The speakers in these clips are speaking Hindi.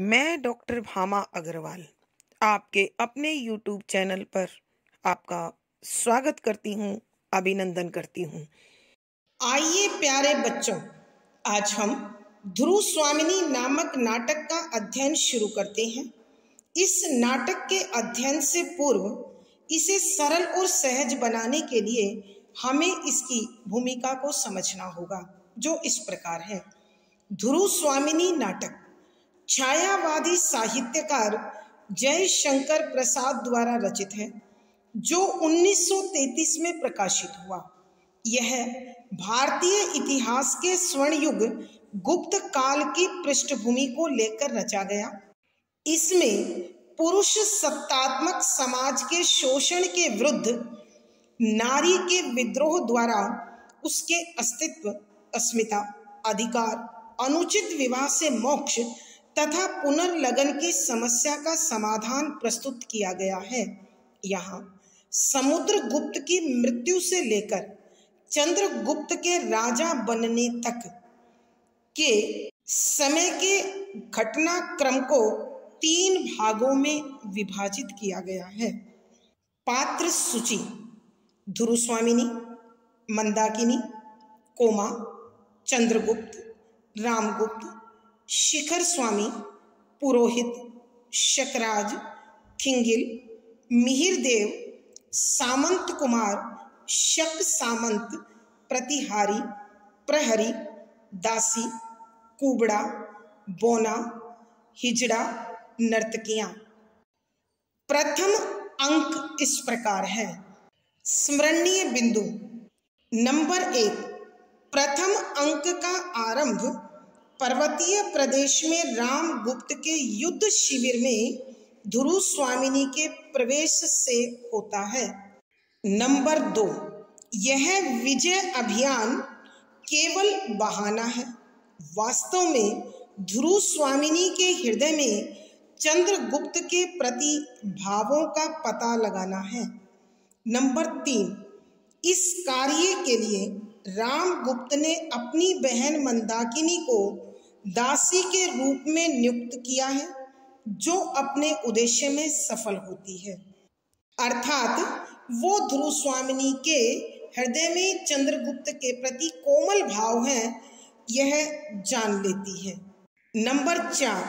मैं डॉक्टर भामा अग्रवाल आपके अपने यूट्यूब चैनल पर आपका स्वागत करती हूँ अभिनंदन करती हूँ आइए प्यारे बच्चों आज हम ध्रुव स्वामिनी नामक नाटक का अध्ययन शुरू करते हैं इस नाटक के अध्ययन से पूर्व इसे सरल और सहज बनाने के लिए हमें इसकी भूमिका को समझना होगा जो इस प्रकार है ध्रुव स्वामिनी नाटक छायावादी साहित्यकार जय शंकर प्रसाद द्वारा रचित है जो 1933 में प्रकाशित हुआ यह भारतीय इतिहास के स्वर्ण युग गुप्त काल की पृष्ठभूमि को लेकर रचा गया इसमें पुरुष सत्तात्मक समाज के शोषण के विरुद्ध नारी के विद्रोह द्वारा उसके अस्तित्व अस्मिता अधिकार अनुचित विवाह से मोक्ष तथा पुनर्लगन की समस्या का समाधान प्रस्तुत किया गया है यहाँ समुद्रगुप्त की मृत्यु से लेकर चंद्रगुप्त के राजा बनने तक के समय के घटनाक्रम को तीन भागों में विभाजित किया गया है पात्र सूची ध्रुस्वामिनी मंदाकिनी कोमा चंद्रगुप्त रामगुप्त शिखर स्वामी पुरोहित शकराज खिंगिल देव सामंत कुमार शक सामंत प्रतिहारी प्रहरी दासी कुबड़ा बोना हिजड़ा नर्तकियां प्रथम अंक इस प्रकार है स्मरणीय बिंदु नंबर एक प्रथम अंक का आरंभ पर्वतीय प्रदेश में राम गुप्त के युद्ध शिविर में ध्रुव स्वामिनी के प्रवेश से होता है नंबर दो यह विजय अभियान केवल बहाना है वास्तव में ध्रुव स्वामिनी के हृदय में चंद्रगुप्त के प्रति भावों का पता लगाना है नंबर तीन इस कार्य के लिए रामगुप्त ने अपनी बहन मंदाकिनी को दासी के रूप में नियुक्त किया है जो अपने उद्देश्य में सफल होती है अर्थात वो ध्रुव स्वामिनी के हृदय में चंद्रगुप्त के प्रति कोमल भाव है यह जान लेती है नंबर चार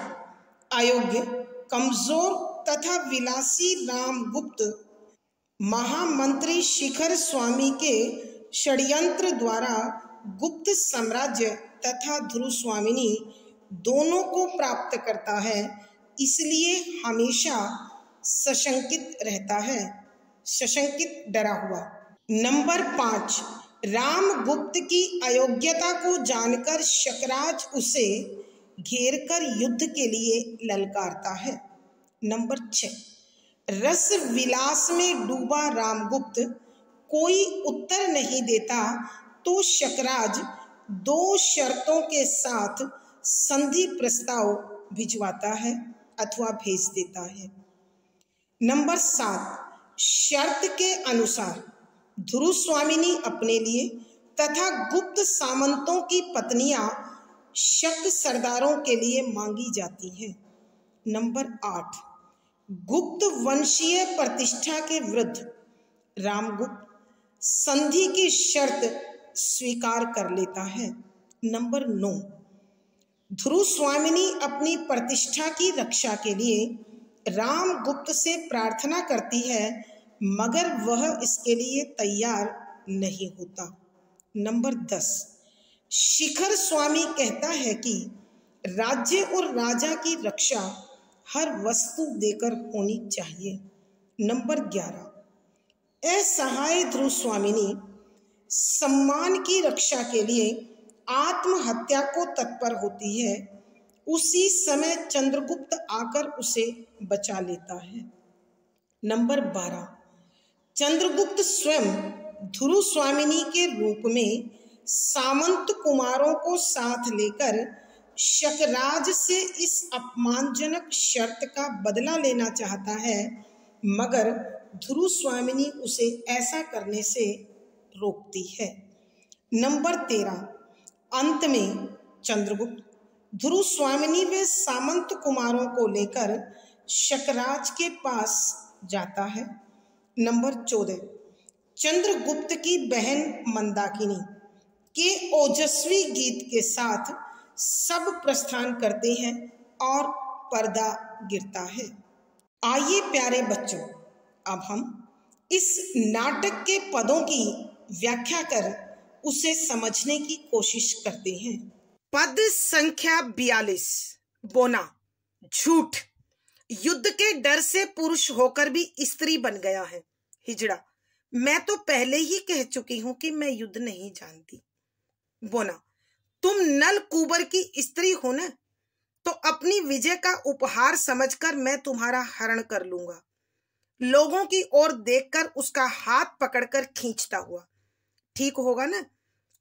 अयोग्य कमजोर तथा विलासी राम गुप्त महामंत्री शिखर स्वामी के षड्यंत्र द्वारा गुप्त साम्राज्य तथा ध्रुव स्वामिनी दोनों को प्राप्त करता है इसलिए हमेशा सशंकित रहता है सशंकित डरा हुआ नंबर पाँच गुप्त की अयोग्यता को जानकर शकराज उसे घेर कर युद्ध के लिए ललकारता है नंबर छ रस विलास में डूबा रामगुप्त कोई उत्तर नहीं देता तो शकराज दो शर्तों के साथ संधि प्रस्ताव भिजवाता है अथवा भेज देता है नंबर सात शर्त के अनुसार ध्रुव स्वामिनी अपने लिए तथा गुप्त सामंतों की पत्नियां शक सरदारों के लिए मांगी जाती हैं नंबर आठ गुप्त वंशीय प्रतिष्ठा के वृद्ध रामगुप्त संधि की शर्त स्वीकार कर लेता है नंबर नौ ध्रुव स्वामिनी अपनी प्रतिष्ठा की रक्षा के लिए रामगुप्त से प्रार्थना करती है मगर वह इसके लिए तैयार नहीं होता नंबर दस शिखर स्वामी कहता है कि राज्य और राजा की रक्षा हर वस्तु देकर होनी चाहिए नंबर ग्यारह असहाय ध्रुव स्वामिनी सम्मान की रक्षा के लिए आत्महत्या को तत्पर होती है उसी समय चंद्रगुप्त आकर उसे बचा लेता है नंबर बारह चंद्रगुप्त स्वयं ध्रु स्वामिनी के रूप में सामंत कुमारों को साथ लेकर शकराज से इस अपमानजनक शर्त का बदला लेना चाहता है मगर ध्रु स्वामिनी उसे ऐसा करने से रोकती है नंबर तेरह अंत में चंद्रगुप्त ध्रुव स्वामिनी व सामंत कुमारों को लेकर शकराज के पास जाता है नंबर चौदह चंद्रगुप्त की बहन मंदाकिनी के ओजस्वी गीत के साथ सब प्रस्थान करते हैं और पर्दा गिरता है आइए प्यारे बच्चों अब हम इस नाटक के पदों की व्याख्या कर उसे समझने की कोशिश करते हैं पद संख्या बयालीस बोना झूठ युद्ध के डर से पुरुष होकर भी स्त्री बन गया है हिजड़ा मैं तो पहले ही कह चुकी हूं कि मैं युद्ध नहीं जानती बोना तुम नल कुबर की स्त्री हो ना तो अपनी विजय का उपहार समझकर मैं तुम्हारा हरण कर लूंगा लोगों की ओर देखकर उसका हाथ पकड़कर खींचता हुआ ठीक होगा ना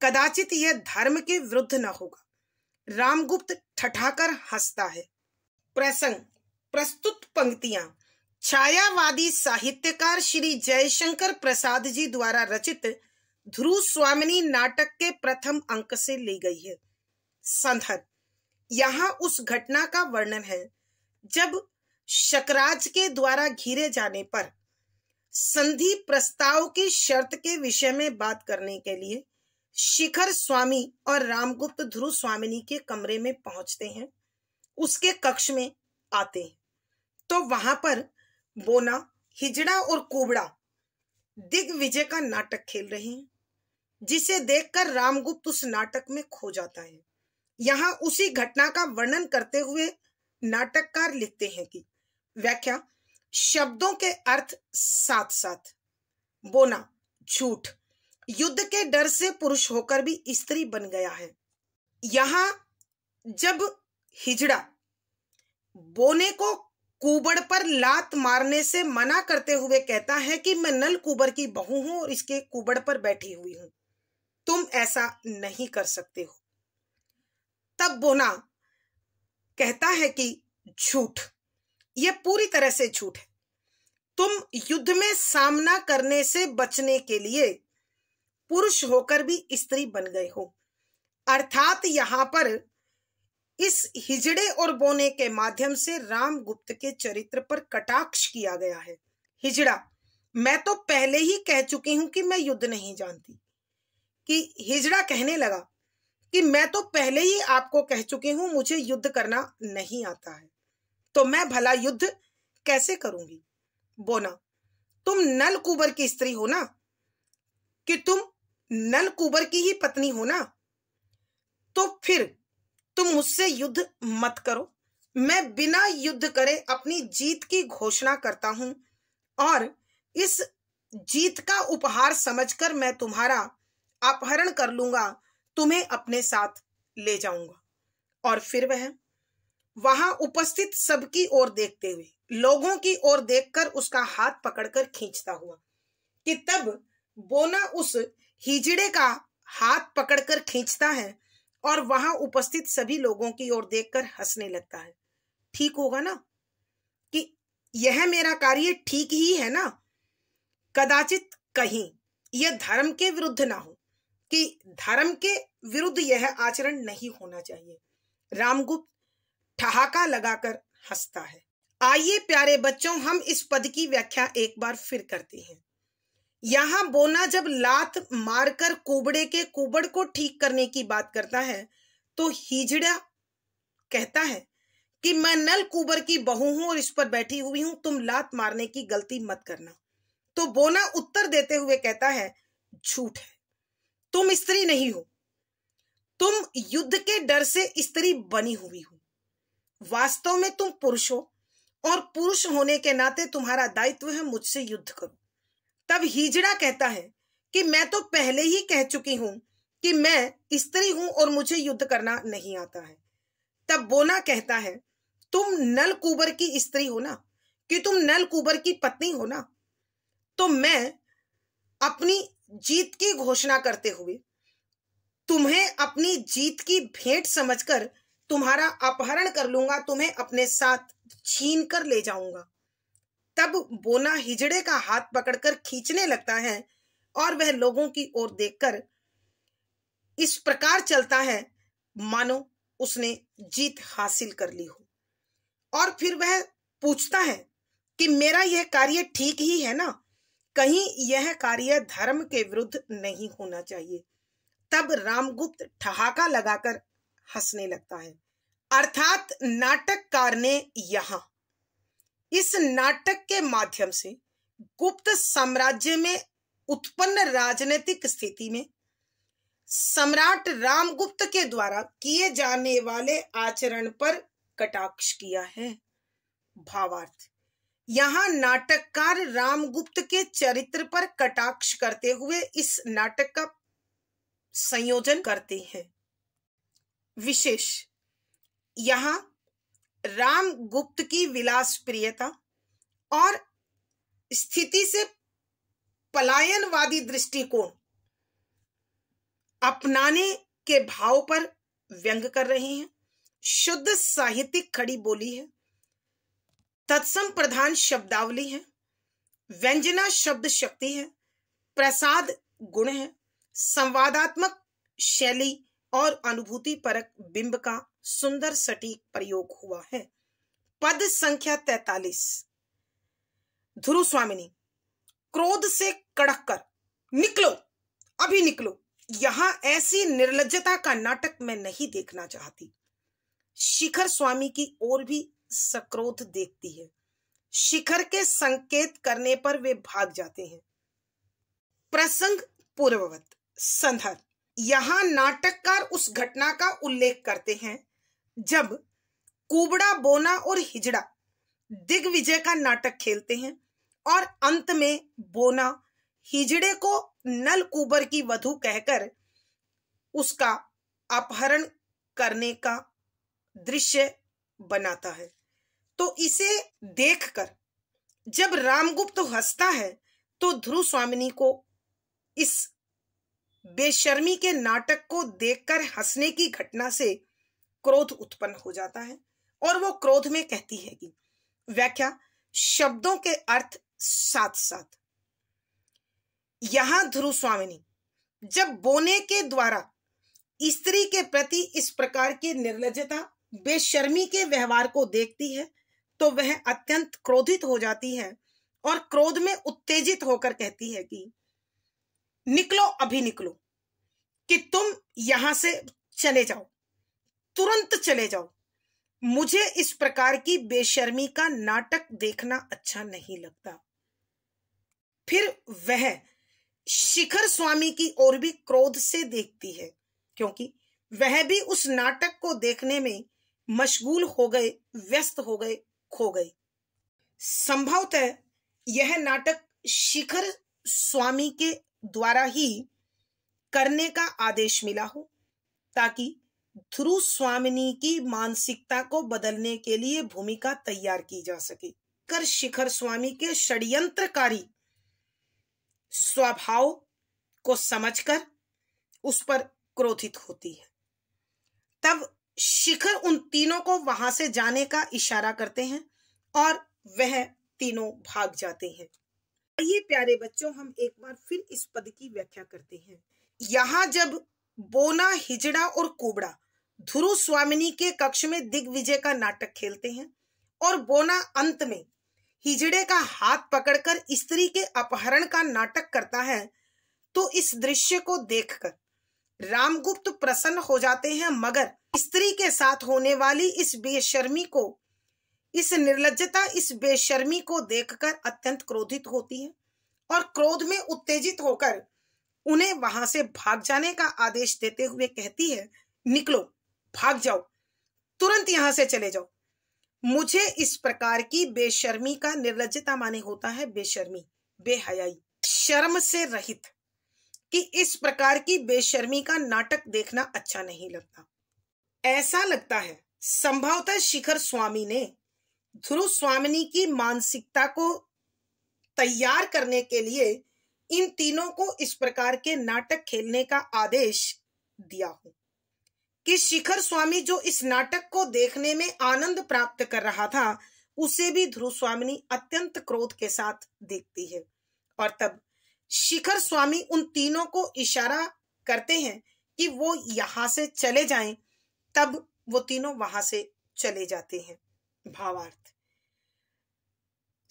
कदाचित यह धर्म के विरुद्ध न होगा रामगुप्त ठठाकर हंसता है प्रसंग प्रस्तुत पंक्तियां छायावादी साहित्यकार श्री जयशंकर प्रसाद जी द्वारा रचित ध्रुव स्वामिनी नाटक के प्रथम अंक से ली गई है संधर यहाँ उस घटना का वर्णन है जब शकराज के द्वारा घिरे जाने पर संधि प्रस्ताव की शर्त के विषय में बात करने के लिए शिखर स्वामी और रामगुप्त ध्रुव स्वामिनी के कमरे में पहुंचते हैं उसके कक्ष में आते हैं तो वहां पर बोना हिजड़ा और कुबड़ा दिग्विजय का नाटक खेल रहे हैं जिसे देखकर रामगुप्त उस नाटक में खो जाता है यहाँ उसी घटना का वर्णन करते हुए नाटककार लिखते हैं कि व्याख्या शब्दों के अर्थ साथ साथ बोना झूठ युद्ध के डर से पुरुष होकर भी स्त्री बन गया है यहां जब हिजड़ा बोने को कुबड़ पर लात मारने से मना करते हुए कहता है कि मैं नल कुबर की बहू हूं और इसके कुबड़ पर बैठी हुई हूं तुम ऐसा नहीं कर सकते हो तब बोना कहता है कि झूठ ये पूरी तरह से झूठ है तुम युद्ध में सामना करने से बचने के लिए पुरुष होकर भी स्त्री बन गए हो अर्थात यहां पर इस हिजड़े और बोने के माध्यम से राम गुप्त के चरित्र पर कटाक्ष किया गया है हिजड़ा मैं तो पहले ही कह चुकी हूं कि मैं युद्ध नहीं जानती कि हिजड़ा कहने लगा कि मैं तो पहले ही आपको कह चुकी हूं मुझे युद्ध करना नहीं आता है तो मैं भला युद्ध कैसे करूंगी बोना तुम नलकूबर की स्त्री हो ना कि तुम कुबर की ही पत्नी हो ना तो फिर तुम मुझसे युद्ध मत करो मैं बिना युद्ध करे अपनी जीत की घोषणा करता हूं और इस जीत का उपहार समझकर मैं तुम्हारा अपहरण कर लूंगा तुम्हें अपने साथ ले जाऊंगा और फिर वह वहां उपस्थित सबकी ओर देखते हुए लोगों की ओर देखकर उसका हाथ पकड़कर खींचता हुआ कि तब बोना उस हिजड़े का हाथ पकड़कर खींचता है और वहां उपस्थित सभी लोगों की ओर देखकर हंसने लगता है ठीक होगा ना कि यह मेरा कार्य ठीक ही है ना कदाचित कहीं यह धर्म के विरुद्ध ना हो कि धर्म के विरुद्ध यह आचरण नहीं होना चाहिए रामगुप्त ठहाका लगाकर हंसता है आइए प्यारे बच्चों हम इस पद की व्याख्या एक बार फिर करते हैं यहां बोना जब लात मारकर कुबड़े के कुबड़ को ठीक करने की बात करता है तो हिजड़ा कहता है कि मैं नल कुबर की बहू हूं और इस पर बैठी हुई हूं तुम लात मारने की गलती मत करना तो बोना उत्तर देते हुए कहता है झूठ है तुम स्त्री नहीं हो तुम युद्ध के डर से स्त्री बनी हुई हो वास्तव में तुम पुरुष हो और पुरुष होने के नाते तुम्हारा दायित्व है मुझसे युद्ध करो तब हिजड़ा कहता है कि मैं तो पहले ही कह चुकी हूं कि मैं स्त्री हूं और मुझे युद्ध करना नहीं आता है तब बोना कहता है तुम कुबर की स्त्री हो ना कि तुम नल कुबर की पत्नी हो ना तो मैं अपनी जीत की घोषणा करते हुए तुम्हें अपनी जीत की भेंट समझकर तुम्हारा अपहरण कर लूंगा तुम्हें अपने साथ छीन कर ले जाऊंगा तब बोना हिजड़े का हाथ पकड़कर खींचने लगता है और वह लोगों की ओर देखकर इस प्रकार चलता है मानो उसने जीत हासिल कर ली हो और फिर वह पूछता है कि मेरा यह कार्य ठीक ही है ना कहीं यह कार्य धर्म के विरुद्ध नहीं होना चाहिए तब रामगुप्त ठहाका लगाकर हंसने लगता है अर्थात नाटककार ने यहां इस नाटक के माध्यम से गुप्त साम्राज्य में उत्पन्न राजनीतिक स्थिति में सम्राट रामगुप्त के द्वारा किए जाने वाले आचरण पर कटाक्ष किया है भावार्थ यहां नाटककार रामगुप्त के चरित्र पर कटाक्ष करते हुए इस नाटक का संयोजन करते हैं विशेष यहां राम गुप्त की विलास प्रियता और स्थिति से पलायनवादी दृष्टिकोण अपनाने के भाव पर व्यंग कर रहे हैं शुद्ध साहित्यिक खड़ी बोली है तत्सम प्रधान शब्दावली है व्यंजना शब्द शक्ति है प्रसाद गुण है संवादात्मक शैली और अनुभूति परक बिंब का सुंदर सटीक प्रयोग हुआ है पद संख्या तैतालीस ध्रु स्वामिनी क्रोध से कड़क कर निकलो अभी निकलो यहां ऐसी निर्लजता का नाटक मैं नहीं देखना चाहती शिखर स्वामी की ओर भी सक्रोध देखती है शिखर के संकेत करने पर वे भाग जाते हैं प्रसंग पूर्ववत संधर यहां नाटककार उस घटना का उल्लेख करते हैं जब कुबड़ा बोना और हिजड़ा दिग्विजय का नाटक खेलते हैं और अंत में बोना हिजड़े को कुबर की वधु कहकर उसका अपहरण करने का दृश्य बनाता है तो इसे देखकर जब रामगुप्त हंसता है तो ध्रुव स्वामिनी को इस बेशर्मी के नाटक को देखकर हंसने की घटना से क्रोध उत्पन्न हो जाता है और वो क्रोध में कहती है कि व्याख्या शब्दों के अर्थ साथ साथ यहां ध्रुव स्वामिनी जब बोने के द्वारा स्त्री के प्रति इस प्रकार की निर्लजता बेशर्मी के व्यवहार को देखती है तो वह अत्यंत क्रोधित हो जाती है और क्रोध में उत्तेजित होकर कहती है कि निकलो अभी निकलो कि तुम यहां से चले जाओ तुरंत चले जाओ मुझे इस प्रकार की बेशर्मी का नाटक देखना अच्छा नहीं लगता फिर वह शिखर स्वामी की ओर भी क्रोध से देखती है क्योंकि वह भी उस नाटक को देखने में मशगूल हो गए व्यस्त हो गए खो गए संभवतः यह नाटक शिखर स्वामी के द्वारा ही करने का आदेश मिला हो ताकि ध्रुव स्वामिनी की मानसिकता को बदलने के लिए भूमिका तैयार की जा सके कर शिखर स्वामी के षड्यंत्रकारी स्वभाव को समझकर उस पर क्रोधित होती है तब शिखर उन तीनों को वहां से जाने का इशारा करते हैं और वह तीनों भाग जाते हैं आइए प्यारे बच्चों हम एक बार फिर इस पद की व्याख्या करते हैं यहाँ जब बोना हिजड़ा और कुबड़ा ध्रुव स्वामिनी के कक्ष में दिग्विजय का नाटक खेलते हैं और बोना अंत में हिजड़े का हाथ पकड़कर स्त्री के अपहरण का नाटक करता है तो इस दृश्य को देखकर रामगुप्त प्रसन्न हो जाते हैं मगर स्त्री के साथ होने वाली इस बेशर्मी को इस निर्लजता इस बेशर्मी को देखकर अत्यंत क्रोधित होती है और क्रोध में उत्तेजित होकर उन्हें वहां से भाग जाने का आदेश देते हुए कहती है निकलो भाग जाओ तुरंत यहां से चले जाओ मुझे इस प्रकार की बेशर्मी का निर्लजता माने होता है बेशर्मी बेहयाई शर्म से रहित कि इस प्रकार की बेशर्मी का नाटक देखना अच्छा नहीं लगता ऐसा लगता है संभवतः शिखर स्वामी ने ध्रुव स्वामिनी की मानसिकता को तैयार करने के लिए इन तीनों को इस प्रकार के नाटक खेलने का आदेश दिया हो कि शिखर स्वामी जो इस नाटक को देखने में आनंद प्राप्त कर रहा था उसे भी ध्रुव स्वामिनी अत्यंत क्रोध के साथ देखती है और तब शिखर स्वामी उन तीनों को इशारा करते हैं कि वो यहां से चले जाएं तब वो तीनों वहां से चले जाते हैं भावार्थ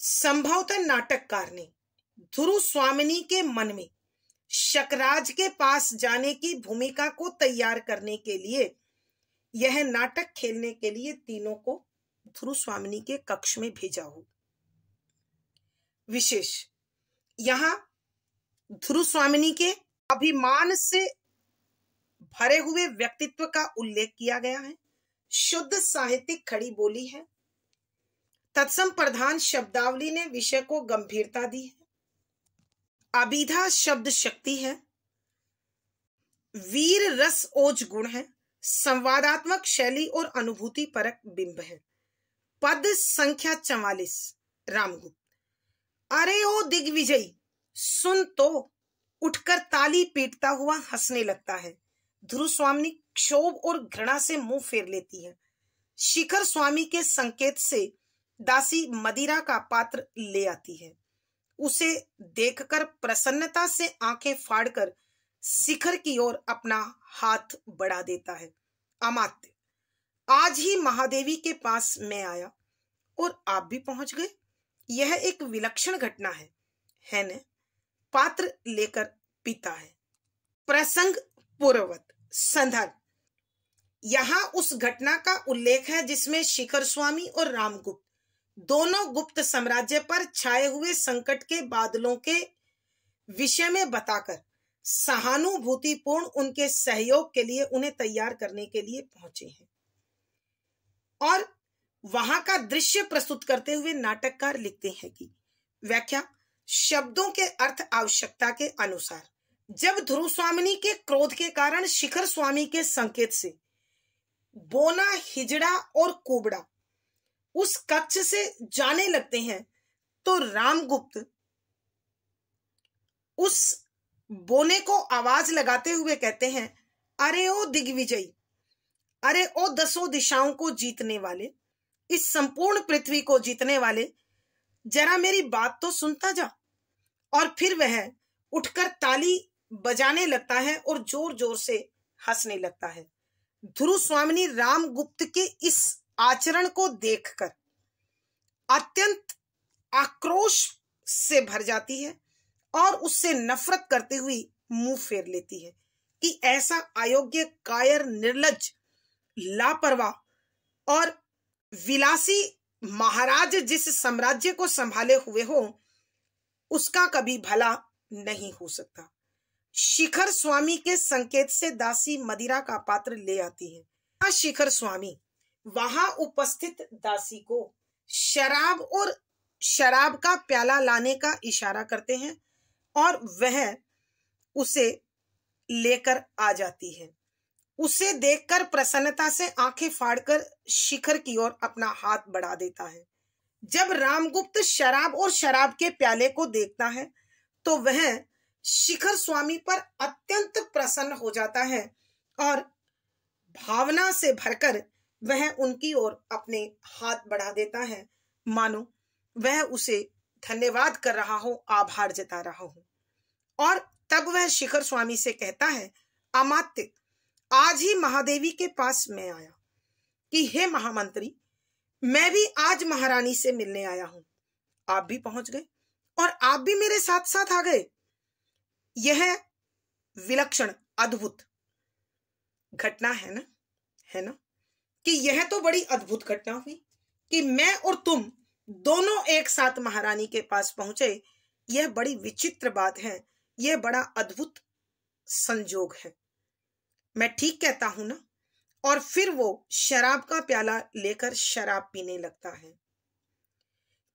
संभवतः नाटककार ने ध्रु स्वामिनी के मन में शकराज के पास जाने की भूमिका को तैयार करने के लिए यह नाटक खेलने के लिए तीनों को ध्रु स्वामिनी के कक्ष में भेजा हो विशेष यहां ध्रु स्वामिनी के अभिमान से भरे हुए व्यक्तित्व का उल्लेख किया गया है शुद्ध साहित्यिक खड़ी बोली है तत्सम प्रधान शब्दावली ने विषय को गंभीरता दी है अभिधा शब्द शक्ति है वीर रस ओज गुण है संवादात्मक शैली और अनुभूति परक बिंब है पद संख्या चवालीस रामगुप्त अरे ओ दिग्विजयी सुन तो उठकर ताली पीटता हुआ हंसने लगता है ध्रुव स्वामी क्षोभ और घृणा से मुंह फेर लेती है शिखर स्वामी के संकेत से दासी मदिरा का पात्र ले आती है उसे देखकर प्रसन्नता से आंखें फाड़कर शिखर की ओर अपना हाथ बढ़ा देता है अमात्य आज ही महादेवी के पास मैं आया और आप भी पहुंच गए यह एक विलक्षण घटना है है न पात्र लेकर पीता है प्रसंग पूर्ववत संदर्भ यहां उस घटना का उल्लेख है जिसमें शिखर स्वामी और रामगुप्त दोनों गुप्त साम्राज्य पर छाए हुए संकट के बादलों के विषय में बताकर सहानुभूतिपूर्ण उनके सहयोग के लिए उन्हें तैयार करने के लिए पहुंचे हैं और वहां का दृश्य प्रस्तुत करते हुए नाटककार लिखते हैं कि व्याख्या शब्दों के अर्थ आवश्यकता के अनुसार जब ध्रुव स्वामिनी के क्रोध के कारण शिखर स्वामी के संकेत से बोना हिजड़ा और कुबड़ा उस कक्ष से जाने लगते हैं तो रामगुप्त उस बोने को आवाज लगाते हुए कहते हैं अरे ओ दिग्विजयी अरे ओ दसों दिशाओं को जीतने वाले इस संपूर्ण पृथ्वी को जीतने वाले जरा मेरी बात तो सुनता जा और फिर वह उठकर ताली बजाने लगता है और जोर जोर से हंसने लगता है ध्रुव स्वामिनी रामगुप्त के इस आचरण को देखकर अत्यंत आक्रोश से भर जाती है और उससे नफरत करते हुए मुंह फेर लेती है कि ऐसा अयोग्य कायर निर्लज लापरवाह और विलासी महाराज जिस साम्राज्य को संभाले हुए हो उसका कभी भला नहीं हो सकता शिखर स्वामी के संकेत से दासी मदिरा का पात्र ले आती है शिखर स्वामी वहां उपस्थित दासी को शराब और शराब का प्याला लाने का इशारा करते हैं और वह उसे लेकर आ जाती है उसे देखकर प्रसन्नता से आंखें फाड़कर शिखर की ओर अपना हाथ बढ़ा देता है जब रामगुप्त शराब और शराब के प्याले को देखता है तो वह शिखर स्वामी पर अत्यंत प्रसन्न हो जाता है और भावना से भरकर वह उनकी ओर अपने हाथ बढ़ा देता है मानो वह उसे धन्यवाद कर रहा हो आभार जता रहा हो और तब वह शिखर स्वामी से कहता है अमात्य आज ही महादेवी के पास मैं आया कि हे महामंत्री मैं भी आज महारानी से मिलने आया हूं आप भी पहुंच गए और आप भी मेरे साथ साथ आ गए यह विलक्षण अद्भुत घटना है ना है ना कि यह तो बड़ी अद्भुत घटना हुई कि मैं और तुम दोनों एक साथ महारानी के पास पहुंचे यह बड़ी विचित्र बात है यह बड़ा अद्भुत संजोग है मैं ठीक कहता हूं ना और फिर वो शराब का प्याला लेकर शराब पीने लगता है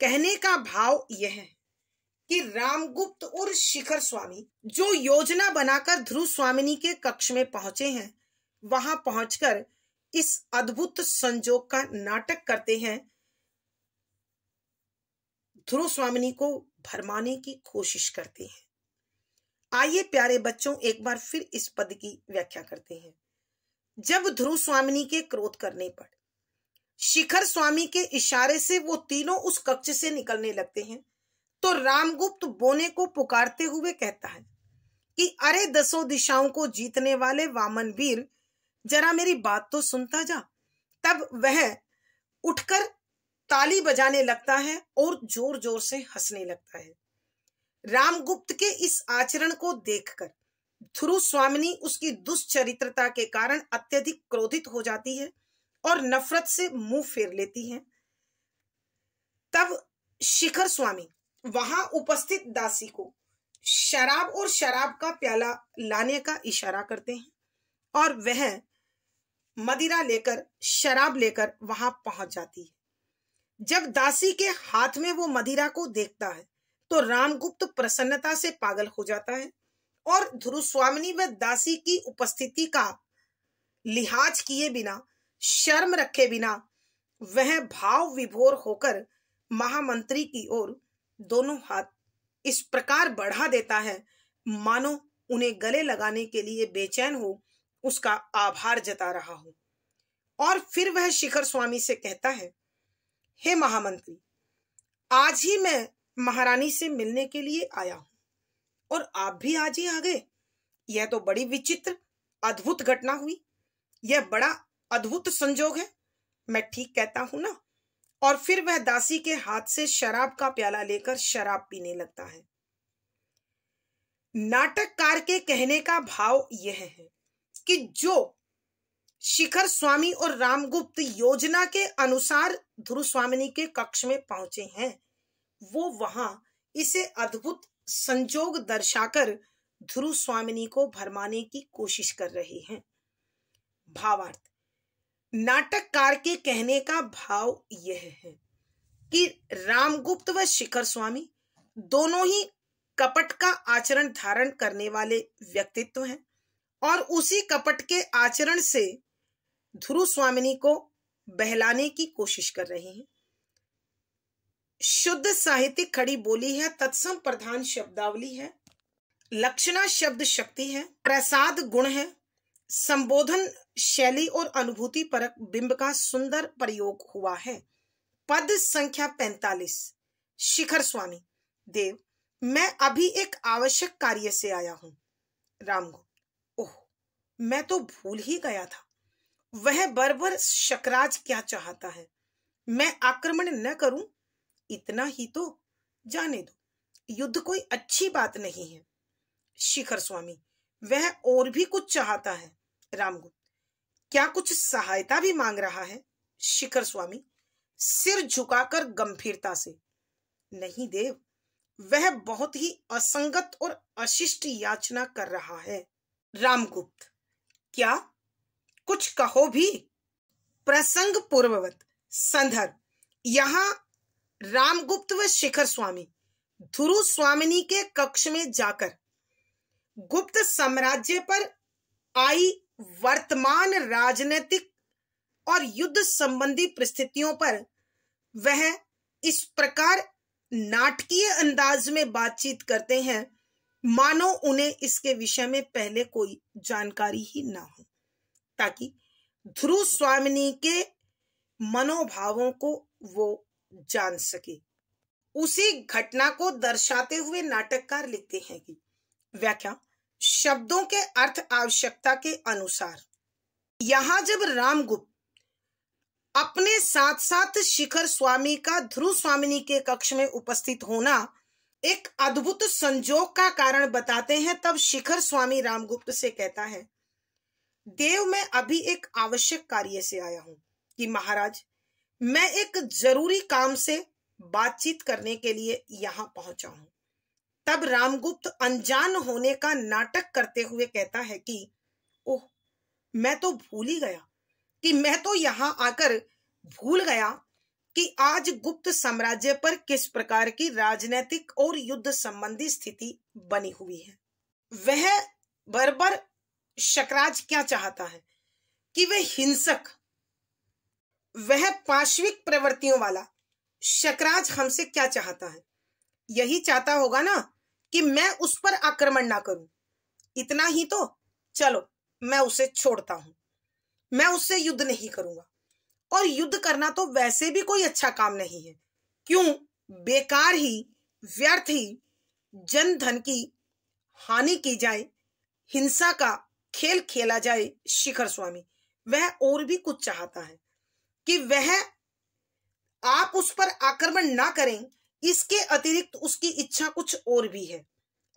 कहने का भाव यह है कि रामगुप्त और शिखर स्वामी जो योजना बनाकर ध्रुव स्वामिनी के कक्ष में पहुंचे हैं वहां पहुंचकर इस अद्भुत संजोग का नाटक करते हैं ध्रुव स्वामिनी को भरमाने की कोशिश करते हैं आइए प्यारे बच्चों एक बार फिर इस पद की व्याख्या करते हैं जब ध्रुव स्वामिनी के क्रोध करने पर शिखर स्वामी के इशारे से वो तीनों उस कक्ष से निकलने लगते हैं तो रामगुप्त बोने को पुकारते हुए कहता है कि अरे दसों दिशाओं को जीतने वाले वामन वीर जरा मेरी बात तो सुनता जा तब वह उठकर ताली बजाने लगता है और जोर जोर से हंसने लगता है रामगुप्त के इस आचरण को देखकर ध्रु स्वामिनी उसकी दुष्चरित्रता के कारण अत्यधिक क्रोधित हो जाती है और नफरत से मुंह फेर लेती है तब शिखर स्वामी वहां उपस्थित दासी को शराब और शराब का प्याला लाने का इशारा करते हैं और वह मदिरा लेकर शराब लेकर वहां पहुंच जाती है जब दासी के हाथ में वो मदिरा को देखता है तो रामगुप्त प्रसन्नता से पागल हो जाता है और ध्रुस्वामिनी व दासी की उपस्थिति का लिहाज किए बिना शर्म रखे बिना वह भाव विभोर होकर महामंत्री की ओर दोनों हाथ इस प्रकार बढ़ा देता है मानो उन्हें गले लगाने के लिए बेचैन हो उसका आभार जता रहा हूं और फिर वह शिखर स्वामी से कहता है हे महामंत्री आज ही मैं महारानी से मिलने के लिए आया हूं और आप भी आज ही आ गए यह तो बड़ी विचित्र अद्भुत घटना हुई यह बड़ा अद्भुत संजोग है मैं ठीक कहता हूं ना और फिर वह दासी के हाथ से शराब का प्याला लेकर शराब पीने लगता है नाटककार के कहने का भाव यह है कि जो शिखर स्वामी और रामगुप्त योजना के अनुसार ध्रुव स्वामिनी के कक्ष में पहुंचे हैं वो वहां इसे अद्भुत संजोग दर्शाकर ध्रुव स्वामिनी को भरमाने की कोशिश कर रहे हैं भावार्थ नाटककार के कहने का भाव यह है कि रामगुप्त व शिखर स्वामी दोनों ही कपट का आचरण धारण करने वाले व्यक्तित्व हैं और उसी कपट के आचरण से ध्रुव स्वामिनी को बहलाने की कोशिश कर रहे हैं शुद्ध साहित्यिक खड़ी बोली है तत्सम प्रधान शब्दावली है लक्षणा शब्द शक्ति है प्रसाद गुण है संबोधन शैली और अनुभूति परक बिंब का सुंदर प्रयोग हुआ है पद संख्या पैंतालीस शिखर स्वामी देव मैं अभी एक आवश्यक कार्य से आया हूं रामगो मैं तो भूल ही गया था वह बर्बर शकराज क्या चाहता है मैं आक्रमण न करूं इतना ही तो जाने दो युद्ध कोई अच्छी बात नहीं है शिखर स्वामी वह और भी कुछ चाहता है रामगुप्त क्या कुछ सहायता भी मांग रहा है शिखर स्वामी सिर झुकाकर गंभीरता से नहीं देव वह बहुत ही असंगत और अशिष्ट याचना कर रहा है रामगुप्त क्या कुछ कहो भी प्रसंग पूर्ववत संधर यहां रामगुप्त व शिखर स्वामी ध्रुव स्वामिनी के कक्ष में जाकर गुप्त साम्राज्य पर आई वर्तमान राजनीतिक और युद्ध संबंधी परिस्थितियों पर वह इस प्रकार नाटकीय अंदाज में बातचीत करते हैं मानो उन्हें इसके विषय में पहले कोई जानकारी ही ना हो ताकि ध्रुव स्वामिनी के मनोभावों को वो जान सके उसी घटना को दर्शाते हुए नाटककार लिखते हैं कि व्याख्या शब्दों के अर्थ आवश्यकता के अनुसार यहां जब रामगुप्त अपने साथ साथ शिखर स्वामी का ध्रुव स्वामिनी के कक्ष में उपस्थित होना एक अद्भुत संजोग का कारण बताते हैं तब शिखर स्वामी रामगुप्त से कहता है देव मैं अभी एक आवश्यक कार्य से आया हूं कि महाराज मैं एक जरूरी काम से बातचीत करने के लिए यहां पहुंचा हूं तब रामगुप्त अनजान होने का नाटक करते हुए कहता है कि ओह मैं तो भूल ही गया कि मैं तो यहां आकर भूल गया कि आज गुप्त साम्राज्य पर किस प्रकार की राजनैतिक और युद्ध संबंधी स्थिति बनी हुई है वह बर्बर शकराज क्या चाहता है कि वह हिंसक वह पाश्विक प्रवृत्तियों वाला शकराज हमसे क्या चाहता है यही चाहता होगा ना कि मैं उस पर आक्रमण ना करूं इतना ही तो चलो मैं उसे छोड़ता हूं मैं उससे युद्ध नहीं करूंगा और युद्ध करना तो वैसे भी कोई अच्छा काम नहीं है क्यों बेकार ही व्यर्थ ही जन धन की हानि की जाए हिंसा का खेल खेला जाए शिखर स्वामी वह और भी कुछ चाहता है कि वह आप उस पर आक्रमण ना करें इसके अतिरिक्त उसकी इच्छा कुछ और भी है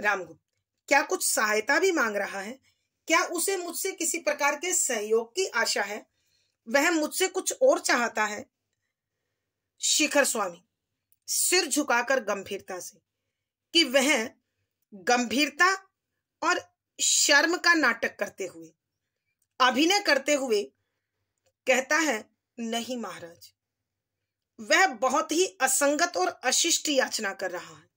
रामगुप्त क्या कुछ सहायता भी मांग रहा है क्या उसे मुझसे किसी प्रकार के सहयोग की आशा है वह मुझसे कुछ और चाहता है शिखर स्वामी सिर झुकाकर गंभीरता से कि वह गंभीरता और शर्म का नाटक करते हुए अभिनय करते हुए कहता है नहीं महाराज वह बहुत ही असंगत और अशिष्ट याचना कर रहा है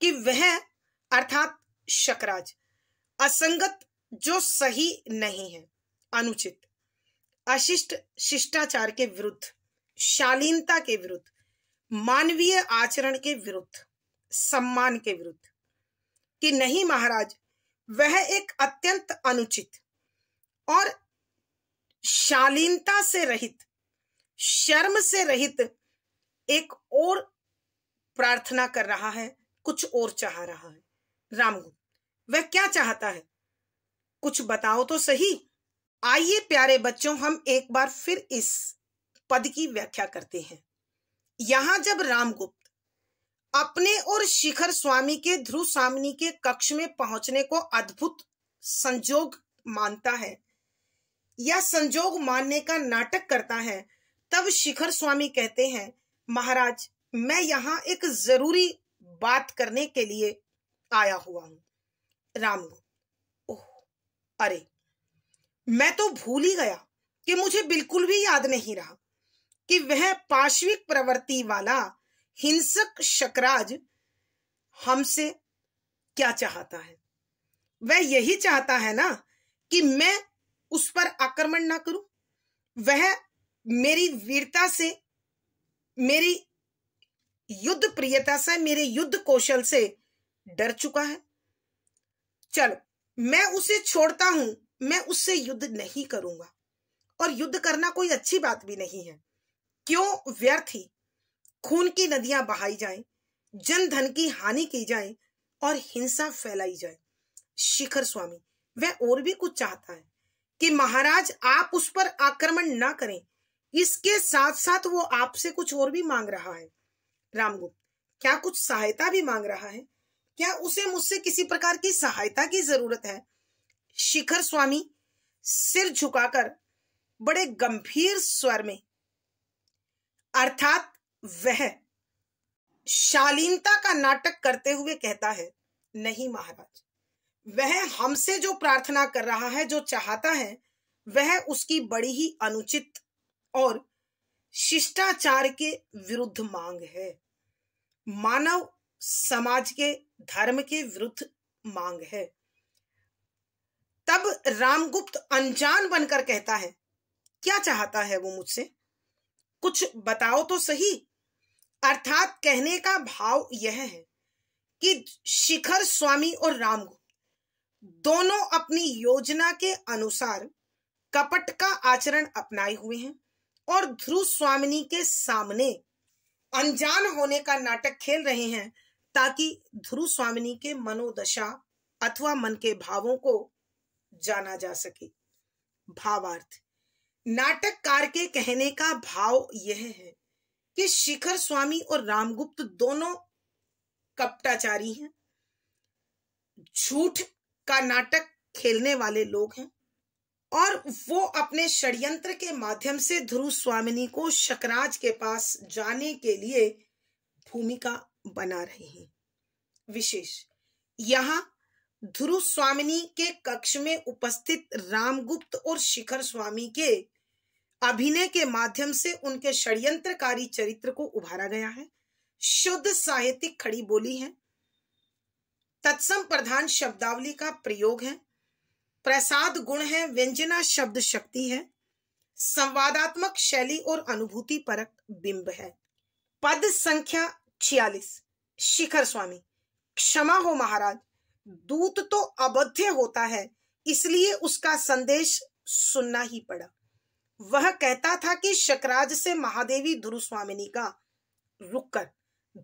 कि वह अर्थात शकराज असंगत जो सही नहीं है अनुचित अशिष्ट शिष्टाचार के विरुद्ध शालीनता के विरुद्ध मानवीय आचरण के विरुद्ध सम्मान के विरुद्ध कि नहीं महाराज वह एक अत्यंत अनुचित और शालीनता से रहित शर्म से रहित एक और प्रार्थना कर रहा है कुछ और चाह रहा है रामगुप्त वह क्या चाहता है कुछ बताओ तो सही आइए प्यारे बच्चों हम एक बार फिर इस पद की व्याख्या करते हैं यहां जब रामगुप्त अपने और शिखर स्वामी के ध्रुव सामनी के कक्ष में पहुंचने को अद्भुत संजोग मानता है या संजोग मानने का नाटक करता है तब शिखर स्वामी कहते हैं महाराज मैं यहां एक जरूरी बात करने के लिए आया हुआ हूं रामगुप्त ओह अरे मैं तो भूल ही गया कि मुझे बिल्कुल भी याद नहीं रहा कि वह पार्श्विक प्रवृत्ति वाला हिंसक शकराज हमसे क्या चाहता है वह यही चाहता है ना कि मैं उस पर आक्रमण ना करूं वह मेरी वीरता से मेरी युद्ध प्रियता से मेरे युद्ध कौशल से डर चुका है चलो मैं उसे छोड़ता हूं मैं उससे युद्ध नहीं करूंगा और युद्ध करना कोई अच्छी बात भी नहीं है क्यों व्यर्थ ही खून की नदियां बहाई जाएं, जन धन की हानि की जाए और हिंसा फैलाई जाए शिखर स्वामी वह और भी कुछ चाहता है कि महाराज आप उस पर आक्रमण ना करें इसके साथ साथ वो आपसे कुछ और भी मांग रहा है रामगुप्त क्या कुछ सहायता भी मांग रहा है क्या उसे मुझसे किसी प्रकार की सहायता की जरूरत है शिखर स्वामी सिर झुकाकर बड़े गंभीर स्वर में अर्थात वह शालीनता का नाटक करते हुए कहता है नहीं महाराज वह हमसे जो प्रार्थना कर रहा है जो चाहता है वह उसकी बड़ी ही अनुचित और शिष्टाचार के विरुद्ध मांग है मानव समाज के धर्म के विरुद्ध मांग है तब रामगुप्त अनजान बनकर कहता है क्या चाहता है वो मुझसे कुछ बताओ तो सही अर्थात कहने का भाव यह है कि शिखर स्वामी और रामगुप्त दोनों अपनी योजना के अनुसार कपट का आचरण अपनाए हुए हैं और ध्रुव स्वामिनी के सामने अनजान होने का नाटक खेल रहे हैं ताकि ध्रुव स्वामिनी के मनोदशा अथवा मन के भावों को जाना जा सके भावार्थ नाटककार के कहने का भाव यह है कि शिखर स्वामी और रामगुप्त दोनों कपटाचारी हैं झूठ का नाटक खेलने वाले लोग हैं और वो अपने षड्यंत्र के माध्यम से ध्रुव स्वामिनी को शकराज के पास जाने के लिए भूमिका बना रहे हैं विशेष यहां ध्रुव स्वामिनी के कक्ष में उपस्थित रामगुप्त और शिखर स्वामी के अभिनय के माध्यम से उनके षड्यंत्रकारी चरित्र को उभारा गया है शुद्ध साहित्यिक खड़ी बोली है तत्सम प्रधान शब्दावली का प्रयोग है प्रसाद गुण है व्यंजना शब्द शक्ति है संवादात्मक शैली और अनुभूति परक बिंब है पद संख्या छियालीस शिखर स्वामी क्षमा हो महाराज दूत तो अबध्य होता है इसलिए उसका संदेश सुनना ही पड़ा वह कहता था कि शकराज से महादेवी ध्रुव स्वामिनी का रुककर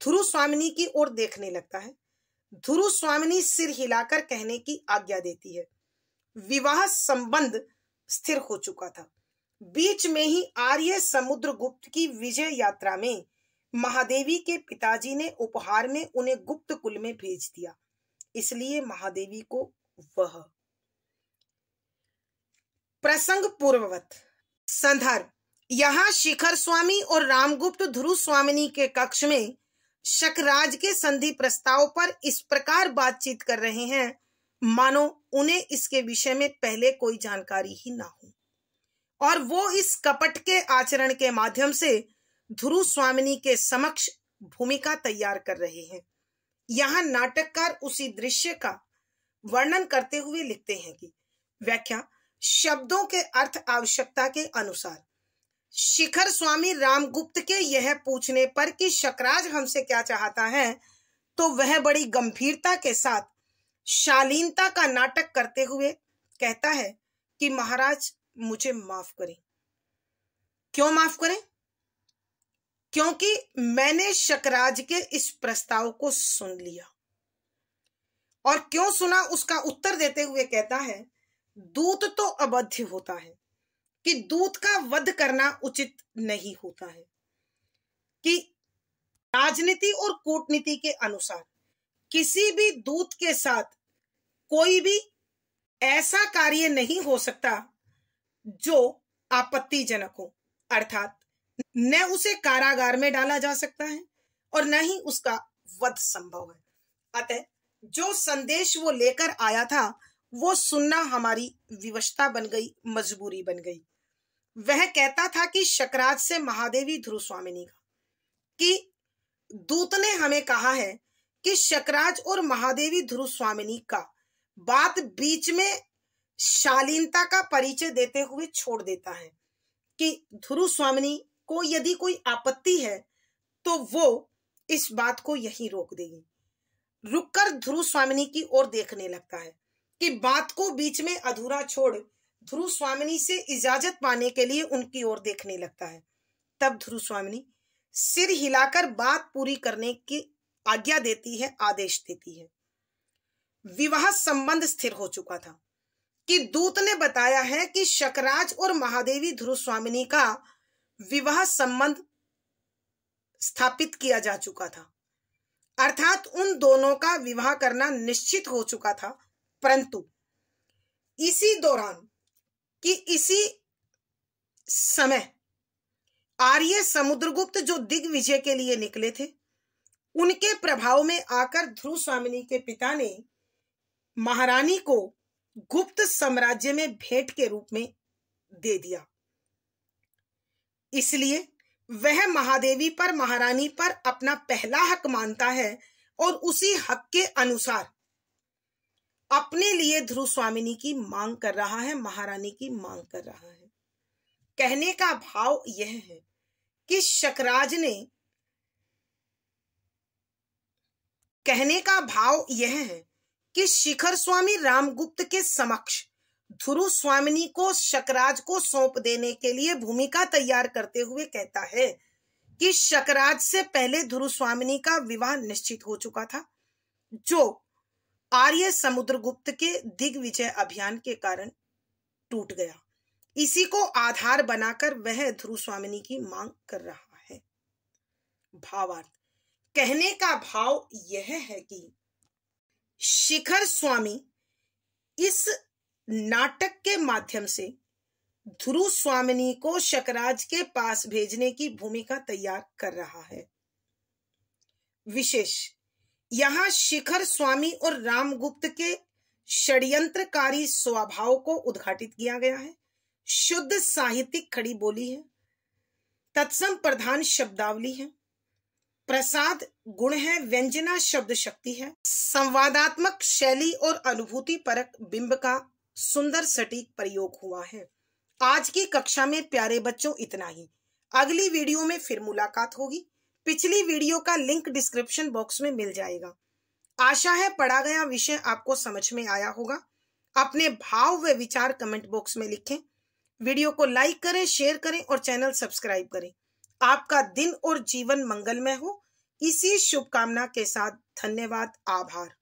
ध्रुव स्वामिनी की ओर देखने लगता है ध्रुव स्वामिनी सिर हिलाकर कहने की आज्ञा देती है विवाह संबंध स्थिर हो चुका था बीच में ही आर्य समुद्र गुप्त की विजय यात्रा में महादेवी के पिताजी ने उपहार में उन्हें गुप्त कुल में भेज दिया इसलिए महादेवी को वह प्रसंग पूर्ववत संदर्भ यहाँ शिखर स्वामी और रामगुप्त ध्रुव स्वामिनी के कक्ष में शकराज के संधि प्रस्ताव पर इस प्रकार बातचीत कर रहे हैं मानो उन्हें इसके विषय में पहले कोई जानकारी ही ना हो और वो इस कपट के आचरण के माध्यम से ध्रुव स्वामिनी के समक्ष भूमिका तैयार कर रहे हैं यहाँ नाटककार उसी दृश्य का वर्णन करते हुए लिखते हैं कि व्याख्या शब्दों के अर्थ आवश्यकता के अनुसार शिखर स्वामी रामगुप्त के यह पूछने पर कि शकराज हमसे क्या चाहता है तो वह बड़ी गंभीरता के साथ शालीनता का नाटक करते हुए कहता है कि महाराज मुझे माफ करें क्यों माफ करें क्योंकि मैंने शकराज के इस प्रस्ताव को सुन लिया और क्यों सुना उसका उत्तर देते हुए कहता है दूत तो अबध्य होता है कि दूत का वध करना उचित नहीं होता है कि राजनीति और कूटनीति के अनुसार किसी भी दूत के साथ कोई भी ऐसा कार्य नहीं हो सकता जो आपत्तिजनक हो अर्थात न उसे कारागार में डाला जा सकता है और न ही उसका वध संभव है अतः जो संदेश वो लेकर आया था वो सुनना हमारी विवशता बन गई मजबूरी बन गई वह कहता था कि शकराज से महादेवी ध्रुव स्वामिनी का कि दूत ने हमें कहा है कि शकराज और महादेवी ध्रुव स्वामिनी का बात बीच में शालीनता का परिचय देते हुए छोड़ देता है कि ध्रुव स्वामिनी को यदि कोई आपत्ति है तो वो इस बात को यही रोक देगी रुककर ध्रुव स्वामिनी की ओर देखने लगता है कि बात को बीच में अधूरा छोड़ ध्रुव स्वामिनी से इजाजत पाने के लिए उनकी ओर देखने लगता है तब ध्रुव स्वामिनी सिर हिलाकर बात पूरी करने की आज्ञा देती है आदेश देती है विवाह संबंध स्थिर हो चुका था कि दूत ने बताया है कि शकराज और महादेवी ध्रुव स्वामिनी का विवाह संबंध स्थापित किया जा चुका था अर्थात उन दोनों का विवाह करना निश्चित हो चुका था परंतु इसी दौरान कि इसी समय आर्य समुद्रगुप्त जो दिग्विजय के लिए निकले थे उनके प्रभाव में आकर ध्रुव स्वामिनी के पिता ने महारानी को गुप्त साम्राज्य में भेंट के रूप में दे दिया इसलिए वह महादेवी पर महारानी पर अपना पहला हक मानता है और उसी हक के अनुसार अपने लिए ध्रुव स्वामिनी की मांग कर रहा है महारानी की मांग कर रहा है कहने का भाव यह है कि शकराज ने कहने का भाव यह है कि शिखर स्वामी रामगुप्त के समक्ष ध्रुव स्वामिनी को शकराज को सौंप देने के लिए भूमिका तैयार करते हुए कहता है कि शकराज से पहले ध्रु स्वामिनी का विवाह निश्चित हो चुका था जो आर्य समुद्रगुप्त के दिग्विजय अभियान के कारण टूट गया इसी को आधार बनाकर वह ध्रु स्वामिनी की मांग कर रहा है भावार्थ कहने का भाव यह है कि शिखर स्वामी इस नाटक के माध्यम से ध्रुव स्वामिनी को शकराज के पास भेजने की भूमिका तैयार कर रहा है विशेष यहां शिखर स्वामी और रामगुप्त के षड्यंत्रकारी स्वभाव को उद्घाटित किया गया है शुद्ध साहित्यिक खड़ी बोली है तत्सम प्रधान शब्दावली है प्रसाद गुण है व्यंजना शब्द शक्ति है संवादात्मक शैली और अनुभूति परक बिंब का सुंदर सटीक प्रयोग हुआ है आज की कक्षा में प्यारे बच्चों इतना ही अगली वीडियो में फिर मुलाकात होगी पिछली वीडियो का लिंक डिस्क्रिप्शन बॉक्स में मिल जाएगा आशा है पढ़ा गया विषय आपको समझ में आया होगा अपने भाव व विचार कमेंट बॉक्स में लिखें वीडियो को लाइक करें शेयर करें और चैनल सब्सक्राइब करें आपका दिन और जीवन मंगलमय हो इसी शुभकामना के साथ धन्यवाद आभार